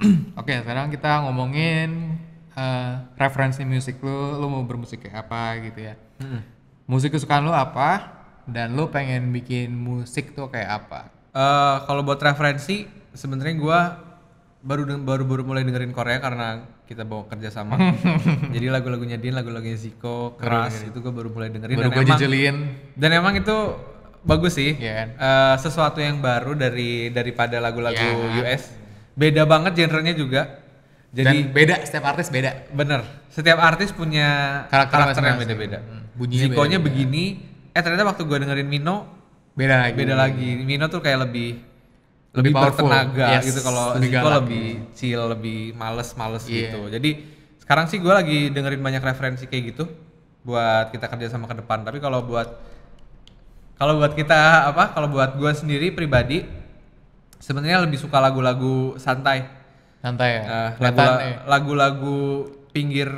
Oke, okay, sekarang kita ngomongin uh, referensi musik lu, lu mau bermusik kayak apa gitu ya. Hmm. Musik kesukaan lu apa dan lu pengen bikin musik tuh kayak apa? Uh, kalau buat referensi sebenarnya gua baru baru baru mulai dengerin Korea karena kita bawa kerja sama. Jadi lagu-lagunya Din, lagu-lagunya Zico, keras itu gue baru mulai dengerin baru dan emang dan emang itu bagus sih. Yeah. Iya kan? Uh, sesuatu yang baru dari daripada lagu-lagu yeah. US beda banget genrenya juga. Jadi Dan beda setiap artis beda. Bener. Setiap artis punya karakter, karakter yang beda-beda. Hmm. Bunyinya beda -beda. begini. Eh ternyata waktu gue dengerin Mino beda lagi. Beda lagi. Mino tuh kayak lebih lebih, lebih bertenaga yes. gitu kalau Ziko galak. lebih chill, lebih males-males yeah. gitu. Jadi sekarang sih gue lagi dengerin banyak referensi kayak gitu buat kita kerja sama ke depan. Tapi kalau buat kalau buat kita apa? Kalau buat gue sendiri pribadi sebenarnya lebih suka lagu-lagu santai santai ya uh, lagu-lagu pinggir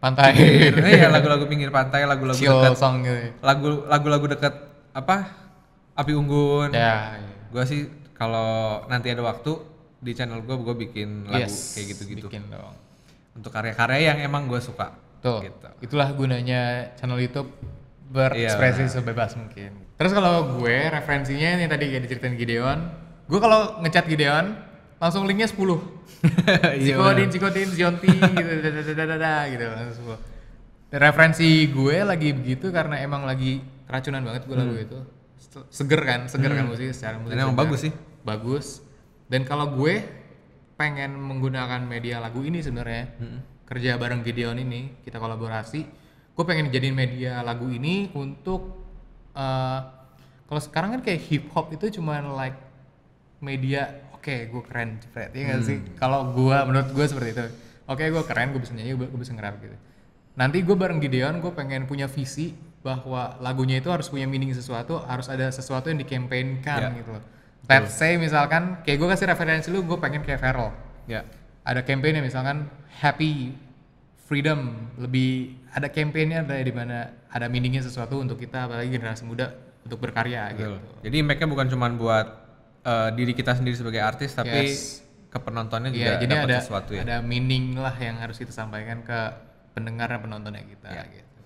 pantai pinggir, iya lagu-lagu pinggir pantai lagu-lagu dekat song gitu. Ya. lagu lagu-lagu dekat apa api unggun ya, ya. gue sih kalau nanti ada waktu di channel gue gue bikin lagu yes, kayak gitu-gitu bikin dong untuk karya-karya yang emang gue suka tuh gitu. itulah gunanya channel YouTube berekspresi iya, sebebas mungkin terus kalau gue referensinya ini tadi kayak diceritain Gideon Gue kalau ngechat Gideon, langsung linknya 10. Cikodin, Cikodin, Zionti, gitu, da da gitu, langsung Referensi gue lagi begitu karena emang lagi keracunan banget gue hmm. itu. Seger kan, seger kan hmm. kan musik secara musik. Dan emang bagus sih. Bagus. Dan kalau gue pengen menggunakan media lagu ini sebenarnya, hmm. kerja bareng Gideon ini, kita kolaborasi, gue pengen jadiin media lagu ini untuk uh, kalau sekarang kan kayak hip hop itu cuman like media oke okay, gue keren cepet ya gak sih hmm. kalau gue menurut gue seperti itu oke okay, gue keren gue bisa nyanyi gue bisa ngerap gitu nanti gue bareng Gideon gue pengen punya visi bahwa lagunya itu harus punya meaning sesuatu harus ada sesuatu yang dikampanyekan yeah. gitu loh let's misalkan kayak gue kasih referensi lu gue pengen kayak Feral yeah. ada campaignnya misalkan happy freedom lebih ada campaignnya ada di mana ada meaningnya sesuatu untuk kita apalagi generasi muda untuk berkarya Betul. gitu jadi impactnya bukan cuma buat uh, diri kita sendiri sebagai artis tapi yes. ke penontonnya iya, juga ya, jadi dapat ada, sesuatu ya. Ada meaning lah yang harus kita sampaikan ke pendengar dan penontonnya kita ya. gitu.